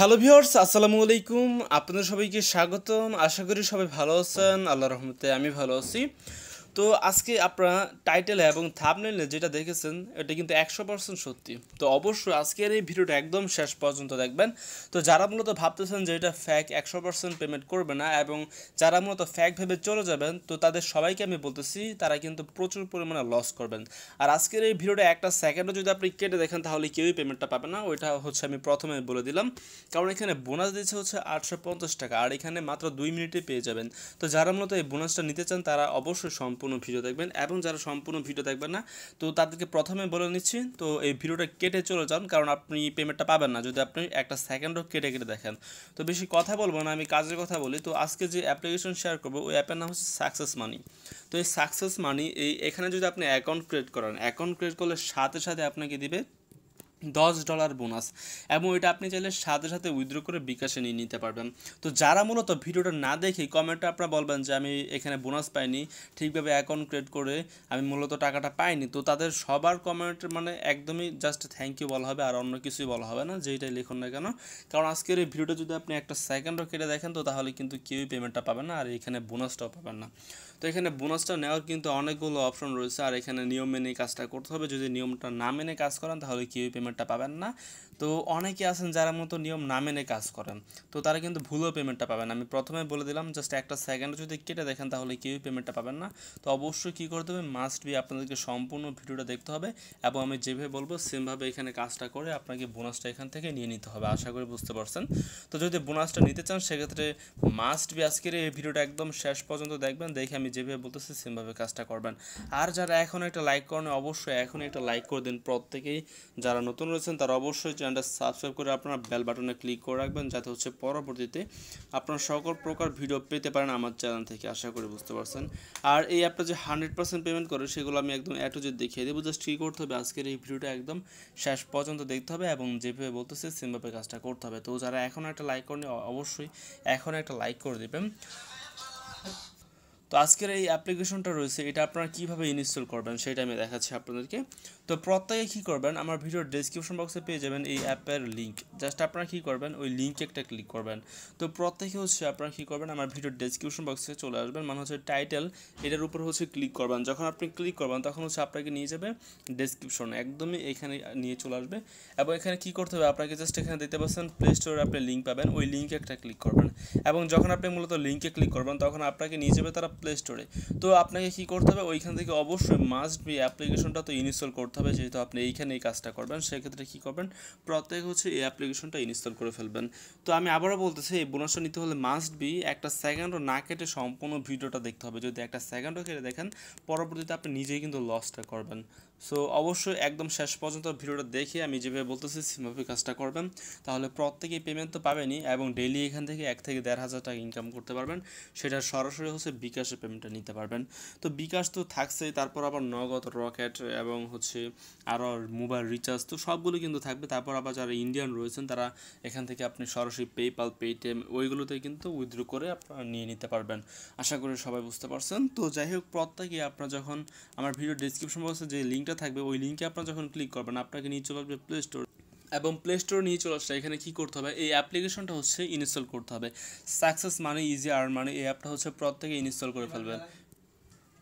hello viewers আসসালামু আলাইকুম আপনাদের সবাইকে স্বাগতম আশা করি সবাই ভালো আছেন আল্লাহ রহমতে আমি ভালো আছি তো আজকে আপনারা টাইটেলে এবং থাপনেলে যেটা দেখেছেন এটা কিন্তু একশো পার্সেন্ট সত্যি তো অবশ্যই আজকের এই ভিডিওটা একদম শেষ পর্যন্ত দেখবেন তো যারা মূলত ভাবতেছেন যে এটা ফ্যাক একশো পার্সেন্ট পেমেন্ট করবে না এবং যারা মূলত ফ্যাক ভেবে চলে যাবেন তো তাদের সবাইকে আমি বলতেছি তারা কিন্তু প্রচুর পরিমাণে লস করবেন আর আজকের এই ভিডিওটা একটা সেকেন্ডও যদি আপনি কেটে দেখেন তাহলে কেউই পেমেন্টটা পাবে না ওইটা হচ্ছে আমি প্রথমে বলে দিলাম কারণ এখানে বোনাস দিচ্ছে হচ্ছে আটশো টাকা আর এখানে মাত্র দুই মিনিটে পেয়ে যাবেন তো যারা মূলত এই বোনাসটা নিতে চান তারা অবশ্যই সম্পূর্ণ সম্পূর্ণ ভিডিও দেখবেন এবং যারা সম্পূর্ণ ভিডিও দেখবেন না তো তাদেরকে প্রথমে বলে নিচ্ছি তো এই ভিডিওটা কেটে চলে যান কারণ আপনি পেমেন্টটা পাবেন না যদি আপনি একটা সেকেন্ডও কেটে কেটে দেখেন তো বেশি কথা বলবো না আমি কাজের কথা বলি তো আজকে যে অ্যাপ্লিকেশন শেয়ার করবো ওই অ্যাপের নাম হচ্ছে সাকসেস মানি তো এই সাকসেস মানি এই এখানে যদি আপনি অ্যাকাউন্ট ক্রিয়েট করেন অ্যাকাউন্ট ক্রিয়েট করলে সাথে সাথে আপনাকে দিবে দশ ডলার বোনাস এবং এটা আপনি চাইলে সাথে সাথে উইথড্র করে বিকাশে নিয়ে নিতে পারবেন তো যারা মূলত ভিডিওটা না দেখে কমেন্টে আপনারা বলবেন যে আমি এখানে বোনাস পাইনি ঠিকভাবে অ্যাকাউন্ট ক্রিয়েট করে আমি মূলত টাকাটা পাইনি তো তাদের সবার কমেন্ট মানে একদমই জাস্ট থ্যাংক ইউ বলা হবে আর অন্য কিছুই বলা হবে না যেইটাই লিখুন না কেন কারণ আজকের এই ভিডিওটা যদি আপনি একটা সেকেন্ডও কেটে দেখেন তো তাহলে কিন্তু কেউই পেমেন্টটা পাবেন না আর এখানে বোনাসটাও পাবেন না তো এখানে বোনাসটা নেওয়ার কিন্তু অনেকগুলো অপশন রয়েছে আর এখানে নিয়ম মেনে কাজটা করতে হবে যদি নিয়মটা না মেনে কাজ করেন তাহলে কেউই পেমেন্ট পেমেন্টটা পাবেন না তো অনেকে আছেন যারা মতো নিয়ম না মেনে কাজ করেন তো তারা কিন্তু ভুলও পেমেন্টটা পাবেন আমি প্রথমে বলে দিলাম জাস্ট একটা সেকেন্ড যদি কেটে দেখেন তাহলে কেউই পেমেন্টটা পাবেন না তো অবশ্যই কী করতে হবে মাস্ট বি আপনাদেরকে সম্পূর্ণ ভিডিওটা দেখতে হবে এবং আমি যেভাবে বলবো সেমভাবে এখানে কাজটা করে আপনাকে বোনাসটা এখান থেকে নিয়ে নিতে হবে আশা করি বুঝতে পারছেন তো যদি বোনাসটা নিতে চান সেক্ষেত্রে মাস্ট বি আজকের এই ভিডিওটা একদম শেষ পর্যন্ত দেখবেন দেখে আমি যেভাবে বলতেছি সেমভাবে কাজটা করবেন আর যারা এখন একটা লাইক করেন অবশ্যই এখন একটা লাইক করে দিন প্রত্যেকেই যারা নতুন নতুন রয়েছেন তারা অবশ্যই চ্যানেলটা সাবস্ক্রাইব করে আপনারা বেল বাটনে ক্লিক করে রাখবেন যাতে হচ্ছে পরবর্তীতে আপনারা সকল প্রকার ভিডিও পেতে পারেন আমার চ্যানেল থেকে আশা করি বুঝতে পারছেন আর এই অ্যাপটা যে হান্ড্রেড পার্সেন্ট পেমেন্ট করে সেগুলো আমি একদম যে দেখিয়ে দেবো জাস্ট কী করতে হবে আজকের এই ভিডিওটা একদম শেষ পর্যন্ত দেখতে হবে এবং যেভাবে বলতেছে সেমভাবে কাজটা করতে হবে তো যারা এখন একটা লাইক করেনি অবশ্যই এখন একটা লাইক করে দেবেন তো আজকের এই অ্যাপ্লিকেশনটা রয়েছে এটা আপনারা কীভাবে ইনস্টল করবেন সেটা আমি দেখাচ্ছি আপনাদেরকে তো প্রত্যেকে কী করবেন আমার ভিডিওর ডিসক্রিপশন বক্সে পেয়ে যাবেন এই অ্যাপের লিঙ্ক জাস্ট আপনারা কী করবেন ওই লিঙ্কে একটা ক্লিক করবেন তো প্রত্যেকে হচ্ছে আপনারা কী করবেন আমার ভিডিওর ডিসক্রিপশন বক্সে চলে আসবেন মানে হচ্ছে টাইটেল এটার উপর হচ্ছে ক্লিক করবেন যখন আপনি ক্লিক করবেন তখন হচ্ছে আপনাকে নিয়ে যাবে ডিসক্রিপশন একদমই এখানে নিয়ে চলে আসবে এবং এখানে কী করতে হবে আপনাকে জাস্ট এখানে দিতে পারছেন প্লে স্টোরে আপনি লিঙ্ক পাবেন ওই লিঙ্কে একটা ক্লিক করবেন এবং যখন আপনি মূলত লিঙ্কে ক্লিক করবেন তখন আপনাকে নিয়ে যাবে তারা প্লে স্টোরে তো আপনাকে কি করতে হবে ওইখান থেকে অবশ্যই মাস্ট বি অ্যাপ্লিকেশনটা তো ইনস্টল করতে হবে যেহেতু আপনি এইখানে এই কাজটা করবেন সেক্ষেত্রে কী করবেন প্রত্যেক হচ্ছে এই অ্যাপ্লিকেশনটা ইনস্টল করে ফেলবেন তো আমি আবারও বলতেছি এই বোনাসটা নিতে হলে মাস্ট বি একটা সেকেন্ডও না কেটে সম্পূর্ণ ভিডিওটা দেখতে হবে যদি একটা সেকেন্ডও কেটে দেখেন পরবর্তীতে আপনি নিজেই কিন্তু লসটা করবেন সো অবশ্যই একদম শেষ পর্যন্ত ভিডিওটা দেখে আমি যেভাবে বলতেছি সেভাবে কাজটা করবেন তাহলে প্রত্যেকেই পেমেন্ট তো পাবেনই এবং ডেইলি এখান থেকে এক থেকে দেড় হাজার টাকা ইনকাম করতে পারবেন সেটা সরাসরি হচ্ছে বিকাশে পেমেন্টটা নিতে পারবেন তো বিকাশ তো থাকছেই তারপর আবার নগদ রকেট এবং হচ্ছে আরও মোবাইল রিচার্জ তো সবগুলো কিন্তু থাকবে তারপর আবার যারা ইন্ডিয়ান রয়েছেন তারা এখান থেকে আপনি সরাসরি পেপাল পেটিএম ওইগুলোতে কিন্তু উইথড্র করে আপনারা নিয়ে নিতে পারবেন আশা করি সবাই বুঝতে পারছেন তো যাই হোক প্রত্যেকে আপনারা যখন আমার ভিডিও ডিসক্রিপশন বক্সে যে লিঙ্ক লিঙ্কটা থাকবে ওই লিঙ্কে আপনারা যখন ক্লিক করবেন আপনাকে নিয়ে চলে আসবে প্লে স্টোর এবং প্লে স্টোর নিয়ে চলে আসছে এখানে কী করতে হবে এই অ্যাপ্লিকেশনটা হচ্ছে ইনস্টল করতে হবে সাকসেস মানে ইজি আর মানে এই অ্যাপটা হচ্ছে প্রত্যেকে ইনস্টল করে ফেলবেন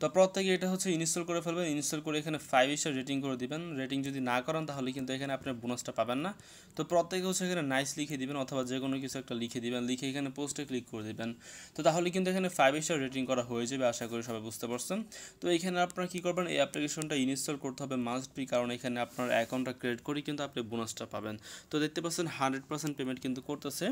তো প্রত্যেকে এটা হচ্ছে ইনস্টল করে ফেলবেন ইনস্টল করে এখানে ফাইভ স্টার রেটিং করে দিবেন রেটিং যদি না করেন তাহলে কিন্তু এখানে আপনার বোনাসটা পাবেন না তো প্রত্যেকে হচ্ছে এখানে নাইস লিখে দিবেন অথবা যে কোনো কিছু একটা লিখে দিবেন লিখে এখানে পোস্টে ক্লিক করে দিবেন তো তাহলে কিন্তু এখানে ফাইভ স্টার রেটিং করা হয়ে যাবে আশা করি সবাই বুঝতে পারছেন তো এখানে আপনারা কী করবেন এই অ্যাপ্লিকেশনটা ইনস্টল করতে হবে মাস্ট বি কারণ এখানে আপনার অ্যাকাউন্টটা ক্রিয়েট করে কিন্তু আপনি বোনাসটা পাবেন তো দেখতে পাচ্ছেন হান্ড্রেড পার্সেন্ট পেমেন্ট কিন্তু করতেছে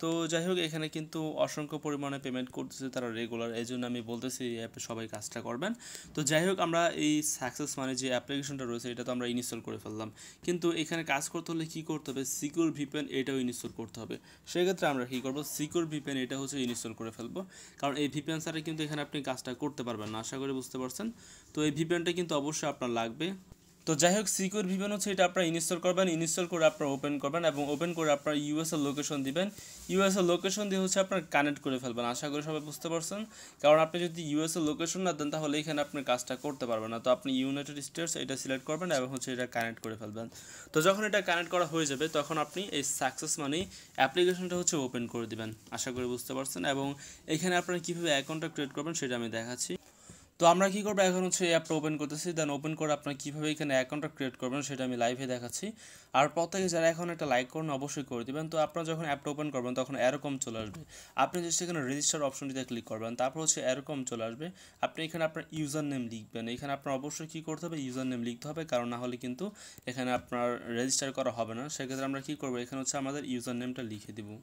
তো যাই হোক এখানে কিন্তু অসংখ্য পরিমাণে পেমেন্ট করতেছে তারা রেগুলার এই জন্য আমি বলতেছি এই অ্যাপে সবাই কাজটা করবেন তো যাই হোক আমরা এই সাকসেস মানে যে অ্যাপ্লিকেশনটা রয়েছে এটা তো আমরা ইনস্টল করে ফেললাম কিন্তু এখানে কাজ করতে হলে কী করতে হবে সিকিউর ভিপেন এটাও ইনস্টল করতে হবে সেক্ষেত্রে আমরা কী করবো সিকিউর ভিপেন এটা হচ্ছে ইনস্টল করে ফেলবো কারণ এই ভিপেন ছাড়া কিন্তু এখানে আপনি কাজটা করতে পারবেন না আশা করি বুঝতে পারছেন তো এই ভিপেনটা কিন্তু অবশ্যই আপনার লাগবে তো যাই হোক সিকিউর ভিভেন হচ্ছে এটা আপনারা ইনস্টল করবেন ইনস্টল করে আপনারা ওপেন করবেন এবং ওপেন করে আপনারা ইউএসএর লোকেশন দিবেন ইউএসএর লোকেশন দিয়ে হচ্ছে আপনার কানেক্ট করে ফেলবেন আশা করি সবাই বুঝতে পারছেন কারণ আপনি যদি ইউএসএর লোকেশন না দেন তাহলে এখানে আপনি কাজটা করতে পারবেন না তো আপনি ইউনাইটেড স্টেটস এটা সিলেক্ট করবেন এবং হচ্ছে এটা কানেক্ট করে ফেলবেন তো যখন এটা কানেক্ট করা হয়ে যাবে তখন আপনি এই সাকসেস মানে অ্যাপ্লিকেশনটা হচ্ছে ওপেন করে দিবেন আশা করি বুঝতে পারছেন এবং এখানে আপনারা কীভাবে অ্যাকাউন্টটা ক্রিয়েট করবেন সেটা আমি দেখাচ্ছি তো আমরা কি করবো এখন হচ্ছে অ্যাপটা ওপেন করতেছি দেন ওপেন করে আপনারা কীভাবে এখানে অ্যাকাউন্টটা ক্রিয়েট করবেন সেটা আমি লাইভে দেখাচ্ছি আর প্রত্যেকে যারা এখন একটা লাইক করেন অবশ্যই করে দেবেন তো আপনারা যখন অ্যাপটা ওপেন করবেন তখন এরকম চলে আসবে আপনি যদি এখানে রেজিস্টার অপশনটিতে ক্লিক করবেন তারপর হচ্ছে এরকম চলে আসবে আপনি এখানে আপনার ইউজার নেম লিখবেন এখানে আপনার অবশ্যই কী করতে হবে ইউজার নেম লিখতে হবে কারণ না হলে কিন্তু এখানে আপনার রেজিস্টার করা হবে না সেক্ষেত্রে আমরা কী করবো এখানে হচ্ছে আমাদের ইউজার নেমটা লিখে দেবো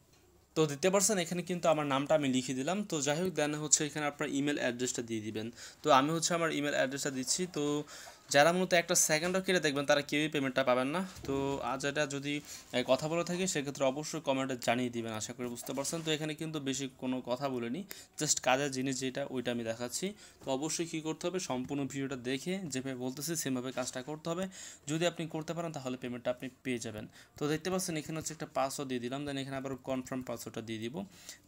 তো দিতে পারছেন এখানে কিন্তু আমার নামটা আমি লিখে দিলাম তো যাই হোক দেন হচ্ছে এখানে আপনার ইমেল অ্যাড্রেসটা দিয়ে দিবেন তো আমি হচ্ছে আমার ইমেল অ্যাড্রেসটা দিচ্ছি তো যারা মূলত একটা সেকেন্ডও কেটে দেখবেন তারা কেউই পেমেন্টটা পাবেন না তো আজ এটা যদি কথা বলে থাকি সেক্ষেত্রে অবশ্যই কমেন্টে জানিয়ে দিবেন আশা করি বুঝতে পারছেন তো এখানে কিন্তু বেশি কোনো কথা বলিনি জাস্ট কাজের জিনিস যেটা ওইটা আমি দেখাচ্ছি তো অবশ্যই কী করতে হবে সম্পূর্ণ ভিডিওটা দেখে যেভাবে বলতেছি সেভাবে কাজটা করতে হবে যদি আপনি করতে পারেন তাহলে পেমেন্টটা আপনি পেয়ে যাবেন তো দেখতে পাচ্ছেন এখানে হচ্ছে একটা পাসওয়ার্ড দিয়ে দিলাম দেন এখানে আবার কনফার্ম পাসওয়ার্ডটা দিয়ে দিব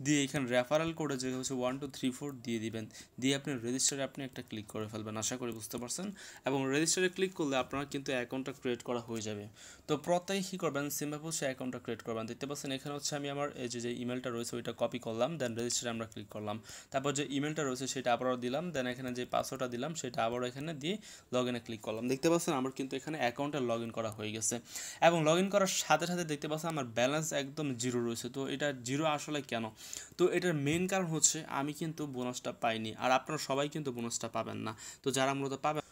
দিয়ে এখানে রেফারেল কোডে যে হচ্ছে ওয়ান টু থ্রি ফোর দিয়ে দিবেন দিয়ে আপনি রেজিস্টারে আপনি একটা ক্লিক করে ফেলবেন আশা করি বুঝতে পারছেন এবং রেজিস্টারে ক্লিক করলে আপনার কিন্তু অ্যাকাউন্টটা ক্রিয়েট করা হয়ে যাবে তো প্রত্যেকে কী করবেন সিম্পল সে অ্যাকাউন্টটা ক্রিয়েট করবেন দেখতে পাচ্ছেন এখানে হচ্ছে আমি আমার এই যে ইমেলটা রয়েছে ওইটা কপি করলাম দেন রেজিস্টারে আমরা ক্লিক করলাম তারপর যে ইমেলটা রয়েছে সেটা আবারও দিলাম দেন এখানে যে পাসওয়ার্ডটা দিলাম সেটা আবারও এখানে দিয়ে লগ ইনে ক্লিক করলাম দেখতে পাচ্ছেন আমার কিন্তু এখানে অ্যাকাউন্টে লগ ইন করা হয়ে গেছে এবং লগ ইন করার সাথে সাথে দেখতে পাচ্ছেন আমার ব্যালেন্স একদম জিরো রয়েছে তো এটা জিরো আসলে কেন তো এটার মেন কারণ হচ্ছে আমি কিন্তু বোনাসটা পাইনি আর আপনারা সবাই কিন্তু বোনাসটা পাবেন না তো যারা মূলত পাবেন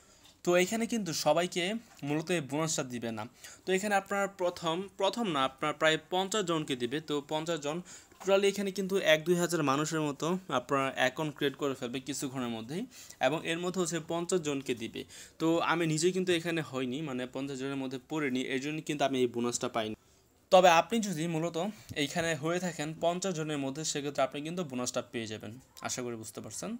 তো এখানে কিন্তু সবাইকে মূলত এই বোনাসটা দিবে না তো এখানে আপনার প্রথম প্রথম না আপনার প্রায় পঞ্চাশ জনকে দিবে তো পঞ্চাশ জন টোটালি এখানে কিন্তু এক দুই হাজার মানুষের মতো আপনার অ্যাকাউন্ট ক্রিয়েট করে ফেলবে কিছুক্ষণের মধ্যেই এবং এর মধ্যে হচ্ছে পঞ্চাশ জনকে দিবে তো আমি নিজে কিন্তু এখানে হয়নি মানে পঞ্চাশ জনের মধ্যে পড়িনি এর জন্য কিন্তু আমি এই বোনাসটা পাইনি তবে আপনি যদি মূলত এইখানে হয়ে থাকেন পঞ্চাশ জনের মধ্যে সেক্ষেত্রে আপনি কিন্তু বোনাসটা পেয়ে যাবেন আশা করি বুঝতে পারছেন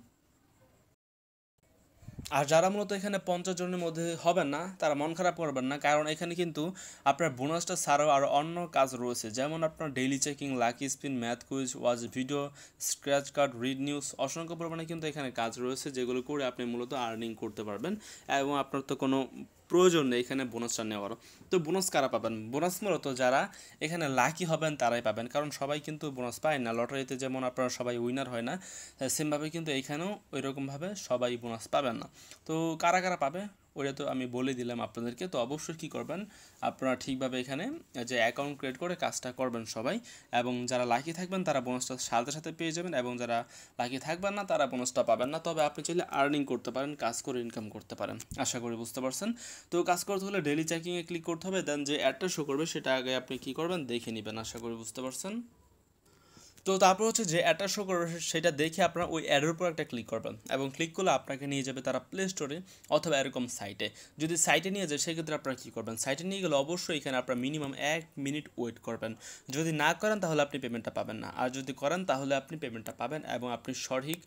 আর যারা মূলত এখানে পঞ্চাশ জনের মধ্যে হবেন না তারা মন খারাপ করবেন না কারণ এখানে কিন্তু আপনার বোনাসটা ছাড়াও আরও অন্য কাজ রয়েছে যেমন আপনার daily checking lucky spin math quiz watch video scratch card read news অসংখ্য পরিমাণে কিন্তু এখানে কাজ রয়েছে যেগুলো করে আপনি মূলত আর্নিং করতে পারবেন এবং আপনার তো কোনো প্রয়োজন নেই এখানে বোনাসটা নেওয়ারও তো বোনাস কারা পাবেন বোনাস মূলত যারা এখানে লাকি হবেন তারাই পাবেন কারণ সবাই কিন্তু বোনাস পায় না লটারিতে যেমন আপনারা সবাই উইনার হয় না সেমভাবে কিন্তু এখানেও ওইরকমভাবে সবাই বোনাস পাবেন না তো কারা কারা পাবে ওটা তো আমি বলে দিলাম আপনাদেরকে তো অবশ্যই কী করবেন আপনারা ঠিকভাবে এখানে যে অ্যাকাউন্ট ক্রিয়েট করে কাজটা করবেন সবাই এবং যারা লাকি থাকবেন তারা বোনাসটা সাথে সাথে পেয়ে যাবেন এবং যারা লাকি থাকবেন না তারা বোনাসটা পাবেন না তবে আপনি চাইলে আর্নিং করতে পারেন কাজ করে ইনকাম করতে পারেন আশা করি বুঝতে পারছেন তো কাজ করতে হলে ডেলি চেকিংয়ে ক্লিক করতে হবে দেন যে অ্যাডটা শো করবে সেটা আগে আপনি কী করবেন দেখে নেবেন আশা করি বুঝতে পারছেন তো তারপর হচ্ছে যে অ্যাডটা শো করবে সেটা দেখে আপনারা ওই অ্যাডের উপর একটা ক্লিক করবেন এবং ক্লিক করলে আপনাকে নিয়ে যাবে তারা প্লে স্টোরে অথবা এরকম সাইটে যদি সাইটে নিয়ে যায় সেক্ষেত্রে আপনারা কী করবেন সাইটে নিয়ে গেলে অবশ্যই এখানে আপনারা মিনিমাম এক মিনিট ওয়েট করবেন যদি না করেন তাহলে আপনি পেমেন্টটা পাবেন না আর যদি করেন তাহলে আপনি পেমেন্টটা পাবেন এবং আপনি সঠিক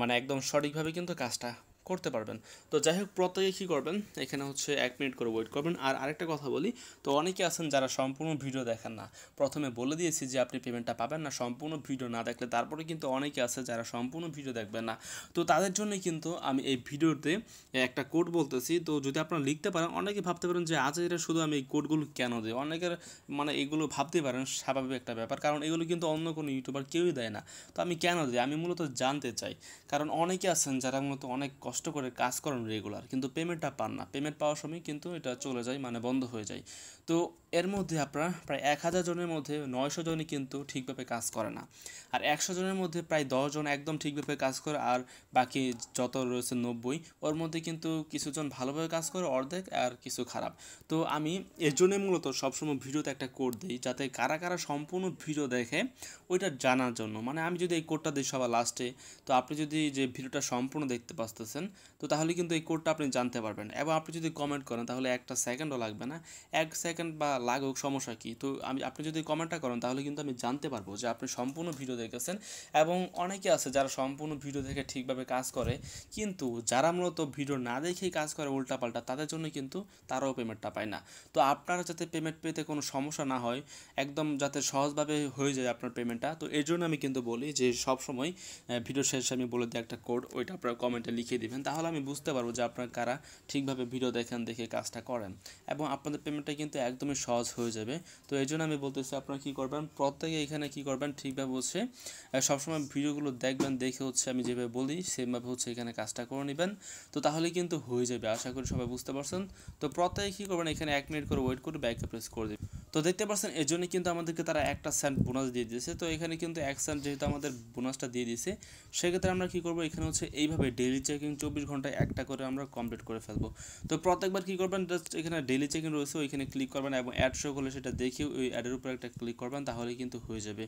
মানে একদম সঠিকভাবে কিন্তু কাজটা করতে পারবেন তো যাই হোক প্রত্যেকে কী করবেন এখানে হচ্ছে এক মিনিট করে ওয়েট করবেন আর আরেকটা কথা বলি তো অনেকে আছেন যারা সম্পূর্ণ ভিডিও দেখেন না প্রথমে বলে দিয়েছি যে আপনি পেমেন্টটা পাবেন না সম্পূর্ণ ভিডিও না দেখলে তারপরে কিন্তু অনেকে আছে যারা সম্পূর্ণ ভিডিও দেখবেন না তো তাদের জন্য কিন্তু আমি এই ভিডিওতে একটা কোড বলতেছি তো যদি আপনারা লিখতে পারেন অনেকে ভাবতে পারেন যে আজ আচ্ছা, এটা শুধু আমি এই কোডগুলো কেন দিই অনেকের মানে এগুলো ভাবতে পারেন স্বাভাবিক একটা ব্যাপার কারণ এগুলো কিন্তু অন্য কোনো ইউটিউবার কেউই দেয় না তো আমি কেন দিই আমি মূলত জানতে চাই কারণ অনেকে আছেন যারা মূলত অনেক কষ্ট কষ্ট করে কাজ করেন রেগুলার কিন্তু পেমেন্টটা পান না পেমেন্ট পাওয়ার সময় কিন্তু এটা চলে যায় মানে বন্ধ হয়ে যায় তো এর মধ্যে আপনার প্রায় এক হাজার জনের মধ্যে নয়শো জনই কিন্তু ঠিকভাবে কাজ করে না আর একশো জনের মধ্যে প্রায় দশজন একদম ঠিকভাবে কাজ করে আর বাকি যত রয়েছে নব্বই ওর মধ্যে কিন্তু কিছুজন ভালোভাবে কাজ করে অর্ধেক আর কিছু খারাপ তো আমি এর জন্য মূলত সবসময় ভিডিওতে একটা কোড দিই যাতে কারা কারা সম্পূর্ণ ভিডিও দেখে ওইটা জানার জন্য মানে আমি যদি এই কোডটা দিই সবার লাস্টে তো আপনি যদি যে ভিডিওটা সম্পূর্ণ দেখতে পাচ্তেছেন তো তাহলে কিন্তু এই কোডটা আপনি জানতে পারবেন এবং আপনি যদি কমেন্ট করেন তাহলে একটা সেকেন্ডও লাগবে না এক সেকেন্ড বা লাগুক সমস্যা কী তো আমি আপনি যদি কমেন্টটা করেন তাহলে কিন্তু আমি জানতে পারবো যে আপনি সম্পূর্ণ ভিডিও দেখেছেন এবং অনেকে আছে যারা সম্পূর্ণ ভিডিও দেখে ঠিকভাবে কাজ করে কিন্তু যারা মূলত ভিডিও না দেখেই কাজ করে উল্টাপাল্টা তাদের জন্য কিন্তু তারাও পেমেন্টটা পায় না তো আপনারা যাতে পেমেন্ট পেতে কোনো সমস্যা না হয় একদম যাতে সহজভাবে হয়ে যায় আপনার পেমেন্টটা তো এর জন্য আমি কিন্তু বলি যে সবসময় ভিডিও শেষে আমি বলে দিই একটা কোড ওইটা আপনার কমেন্টে লিখে দিবেন দিবেন তাহলে আমি বুঝতে পারবো যে আপনার কারা ঠিকভাবে ভিডিও দেখেন দেখে কাজটা করেন এবং আপনাদের পেমেন্টটা কিন্তু একদমই সহজ হয়ে যাবে তো এই জন্য আমি বলতেছি আপনারা কী করবেন প্রত্যেকে এখানে কি করবেন ঠিকভাবে হচ্ছে সবসময় ভিডিওগুলো দেখবেন দেখে হচ্ছে আমি যেভাবে বলি সেইভাবে হচ্ছে এখানে কাজটা করে নেবেন তো তাহলে কিন্তু হয়ে যাবে আশা করি সবাই বুঝতে পারছেন তো প্রত্যেকে কী করবেন এখানে এক মিনিট করে ওয়েট করে ব্যাকে প্রেস করে দেবেন তো দেখতে পাচ্ছেন এর জন্য কিন্তু আমাদেরকে তারা একটা সেন্ট বোনাস দিয়ে দিয়েছে তো এখানে কিন্তু এক সেন্ট যেহেতু আমাদের বোনাসটা দিয়ে দিয়েছে সেক্ষেত্রে আমরা কি করবো এখানে হচ্ছে এইভাবে ডেলি চেকিং চব্বিশ ঘন্টায় একটা করে আমরা কমপ্লিট করে ফেলবো তো প্রত্যেকবার কী করবেন জাস্ট এখানে ডেলি চেকিং রয়েছে ওইখানে ক্লিক করবেন এবং অ্যাড শো করলে সেটা দেখে ওই অ্যাডের উপর একটা ক্লিক করবেন তাহলে কিন্তু হয়ে যাবে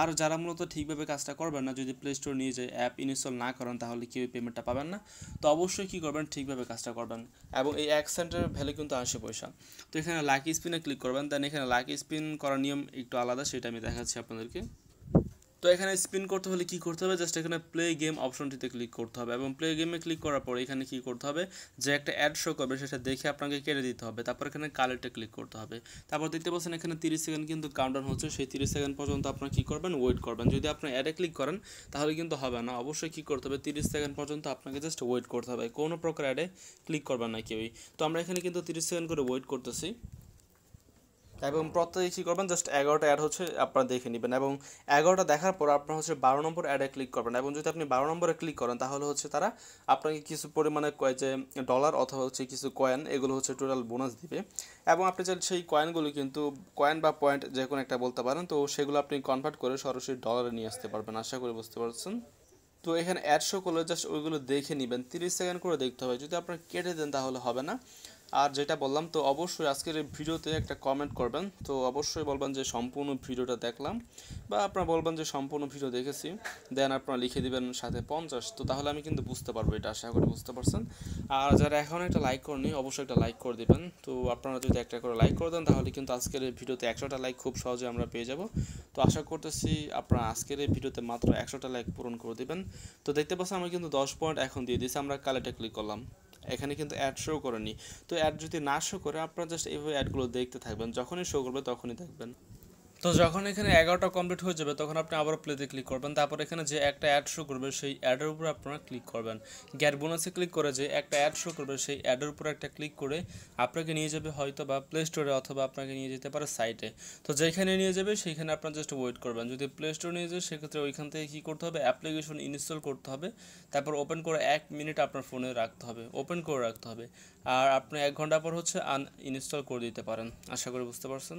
আর যারা মূলত ঠিকভাবে কাজটা করবেন না যদি প্লে স্টোর নিয়ে যে অ্যাপ ইনস্টল না করেন তাহলে কেউ পেমেন্টটা পাবেন না তো অবশ্যই কী করবেন ঠিকভাবে কাজটা করবেন এবং এই এক সেন্টের ভ্যালু কিন্তু আশি পয়সা তো এখানে লাকি স্পিনে ক্লিক করবেন দেন এখানে লাকি স্পিন করার নিয়ম একটু আলাদা সেটা আমি দেখাচ্ছি আপনাদেরকে তো এখানে স্পিন করতে হলে কি করতে হবে জাস্ট এখানে প্লে গেম অপশনটিতে ক্লিক করতে হবে এবং প্লে গেমে ক্লিক করার পর এখানে কি করতে হবে যে একটা অ্যাড শো করবে সেটা দেখে আপনাকে কেটে দিতে হবে তারপর এখানে কালেক্টে ক্লিক করতে হবে তারপর দেখতে পাচ্ছেন এখানে তিরিশ সেকেন্ড কিন্তু কাউন্টাউন হচ্ছে সেই তিরিশ সেকেন্ড পর্যন্ত আপনার কী করবেন ওয়েট করবেন যদি আপনি অ্যাডে ক্লিক করেন তাহলে কিন্তু হবে না অবশ্যই কী করতে হবে তিরিশ সেকেন্ড পর্যন্ত আপনাকে জাস্ট ওয়েট করতে হবে কোনো প্রকার অ্যাডে ক্লিক করবেন না কেউই তো আমরা এখানে কিন্তু তিরিশ সেকেন্ড করে ওয়েট করতেছি এবং প্রত্যেকে করবেন জাস্ট এগারোটা অ্যাড হচ্ছে আপনারা দেখে নেবেন এবং এগারোটা দেখার পর আপনারা হচ্ছে বারো নম্বর অ্যাডে ক্লিক করবেন এবং যদি আপনি বারো নম্বরে ক্লিক করেন তাহলে হচ্ছে তারা আপনাকে কিছু পরিমাণে যে ডলার অথবা হচ্ছে কিছু কয়েন এগুলো হচ্ছে টোটাল বোনাস দিবে এবং আপনি চাইলে সেই কয়েনগুলো কিন্তু কয়েন বা পয়েন্ট যে কোনো একটা বলতে পারেন তো সেগুলো আপনি কনভার্ট করে সরাসরি ডলারে নিয়ে আসতে পারবেন আশা করে বুঝতে পারছেন তো এখানে অ্যাডশো করলে জাস্ট ওইগুলো দেখে নেবেন তিরিশ সেকেন্ড করে দেখতে হবে যদি আপনার কেটে দেন তাহলে হবে না আর যেটা বললাম তো অবশ্যই আজকের এই ভিডিওতে একটা কমেন্ট করবেন তো অবশ্যই বলবেন যে সম্পূর্ণ ভিডিওটা দেখলাম বা আপনারা বলবেন যে সম্পূর্ণ ভিডিও দেখেছি দেন আপনারা লিখে দিবেন সাথে পঞ্চাশ তো তাহলে আমি কিন্তু বুঝতে পারবো এটা আশা করি বুঝতে পারছেন আর যারা এখন একটা লাইক করেনি অবশ্যই একটা লাইক করে দিবেন তো আপনারা যদি একটা করে লাইক করে দেন তাহলে কিন্তু আজকের এই ভিডিওতে একশোটা লাইক খুব সহজে আমরা পেয়ে যাব তো আশা করতেছি আপনারা আজকের এই ভিডিওতে মাত্র একশোটা লাইক পূরণ করে দিবেন তো দেখতে পাচ্ছেন আমি কিন্তু দশ পয়েন্ট এখন দিয়ে দিয়েছি আমরা কালেটা ক্লিক করলাম এখানে কিন্তু অ্যাড শো করেনি তো অ্যাড যদি না শো করে আপনারা জাস্ট এইভাবে অ্যাডগুলো দেখতে থাকবেন যখনই শো করবে তখনই দেখবেন তো যখন এখানে এগারোটা কমপ্লিট হয়ে যাবে তখন আপনি আবার প্লেতে ক্লিক করবেন তারপর এখানে যে একটা অ্যাড শো করবে সেই অ্যাডের উপরে আপনারা ক্লিক করবেন গ্যাট বোনাসে ক্লিক করে যে একটা অ্যাড শো করবে সেই অ্যাডের উপরে একটা ক্লিক করে আপনাকে নিয়ে যাবে হয়তো বা প্লে স্টোরে অথবা আপনাকে নিয়ে যেতে পারে সাইটে তো যেখানে নিয়ে যাবে সেইখানে আপনার জাস্ট ওয়েট করবেন যদি প্লে স্টোর নিয়ে যায় সেক্ষেত্রে ওইখান থেকে কী করতে হবে অ্যাপ্লিকেশন ইনস্টল করতে হবে তারপর ওপেন করে এক মিনিট আপনার ফোনে রাখতে হবে ওপেন করে রাখতে হবে আর আপনি এক ঘন্টা পর হচ্ছে আন ইনস্টল করে দিতে পারেন আশা করি বুঝতে পারছেন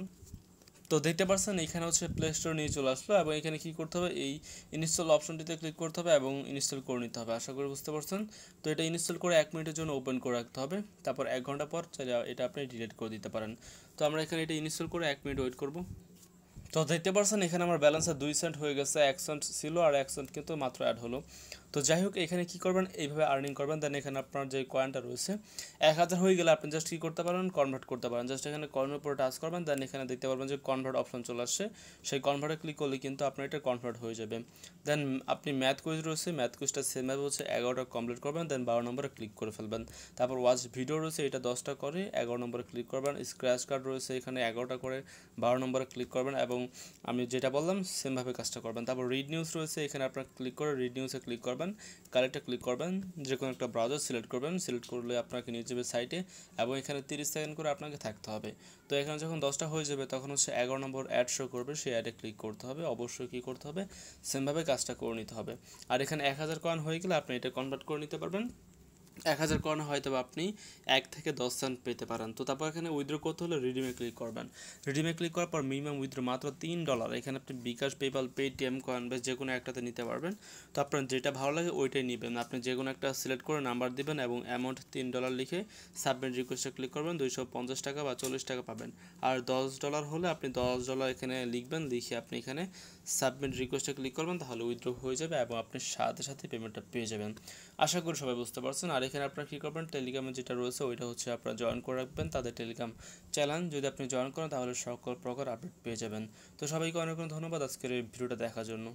তো দেখতে পাচ্ছেন এখানে হচ্ছে প্লে স্টোর নিয়ে চলে আসলো এবং এখানে কি করতে হবে এই ইনস্টল অপশনটিতে ক্লিক করতে হবে এবং ইনস্টল করে নিতে হবে আশা করি বুঝতে পারছেন তো এটা ইনস্টল করে এক মিনিটের জন্য ওপেন করে রাখতে হবে তারপর এক ঘন্টা পর চাইলে এটা আপনি ডিলিট করে দিতে পারেন তো আমরা এখানে এটা ইনস্টল করে এক মিনিট ওয়েট করবো তো দেখতে পারছেন এখানে আমার ব্যালেন্সে দুই সেন্ট হয়ে গেছে এক সেন্ট ছিল আর এক সেন্ট কিন্তু মাত্র অ্যাড হলো তো যাই হোক এখানে কি করবেন এইভাবে আর্নিং করবেন দেন এখানে আপনার যে কয়েনটা রয়েছে এক হাজার হয়ে গেলে আপনি জাস্ট কী করতে পারেন কনভার্ট করতে পারেন জাস্ট এখানে কর্মের উপরে টাচ করবেন দেন এখানে দেখতে পারবেন যে কনভার্ট অপশন চলে আসছে সেই কনভার্টে ক্লিক করলে কিন্তু আপনার এটা কনভার্ট হয়ে যাবে দেন আপনি ম্যাথ কুইজ রয়েছে ম্যাথ কুইজটা ভাবে হচ্ছে এগারোটা কমপ্লিট করবেন দেন বারো নম্বরে ক্লিক করে ফেলবেন তারপর ওয়াচ ভিডিও রয়েছে এটা দশটা করে এগারো নম্বরে ক্লিক করবেন স্ক্র্যাচ কার্ড রয়েছে এখানে এগারোটা করে বারো নম্বরে ক্লিক করবেন এবং আমি যেটা বললাম সেমভাবে কাজটা করবেন তারপর রিড নিউজ রয়েছে এখানে আপনার ক্লিক করে রিড নিউজে ক্লিক করবেন করবেন কালেক্টে ক্লিক করবেন যে কোনো একটা ব্রাউজার সিলেক্ট করবেন সিলেক্ট করলে আপনাকে নিয়ে যাবে সাইটে এবং এখানে তিরিশ সেকেন্ড করে আপনাকে থাকতে হবে তো এখানে যখন দশটা হয়ে যাবে তখন হচ্ছে এগারো নম্বর অ্যাড শো করবে সেই অ্যাডে ক্লিক করতে হবে অবশ্যই কী করতে হবে সেমভাবে কাজটা করে নিতে হবে আর এখানে এক হাজার কয়েন হয়ে গেলে আপনি এটা কনভার্ট করে নিতে পারবেন এক হাজার কর্নে হয়তো আপনি এক থেকে দশ সেন্ট পেতে পারেন তো তারপর এখানে উইথড্র করতে হলে রিডিমে ক্লিক করবেন রিডিমে ক্লিক করার পর মিনিমাম উইথড্র মাত্র তিন ডলার এখানে আপনি বিকাশ পেপাল পেটিএম কয়েনবেস যে কোনো একটাতে নিতে পারবেন তো আপনার যেটা ভালো লাগে ওইটাই নেবেন আপনি যে কোনো একটা সিলেক্ট করে নাম্বার দিবেন এবং অ্যামাউন্ট তিন ডলার লিখে সাবমিট রিকোয়েস্টে ক্লিক করবেন দুইশো পঞ্চাশ টাকা বা চল্লিশ টাকা পাবেন আর দশ ডলার হলে আপনি দশ ডলার এখানে লিখবেন লিখে আপনি এখানে সাবমিট রিকোয়েস্টে ক্লিক করবেন তাহলে উইথড্রো হয়ে যাবে এবং আপনি সাথে সাথে পেমেন্টটা পেয়ে যাবেন আশা করি সবাই বুঝতে পারছেন আর এখানে আপনারা কী করবেন টেলিগ্রামে যেটা রয়েছে ওইটা হচ্ছে আপনারা জয়েন করে রাখবেন তাদের টেলিগ্রাম চ্যানেল যদি আপনি জয়েন করেন তাহলে সকল প্রকার আপডেট পেয়ে যাবেন তো সবাইকে অনেক অনেক ধন্যবাদ আজকের এই ভিডিওটা দেখার জন্য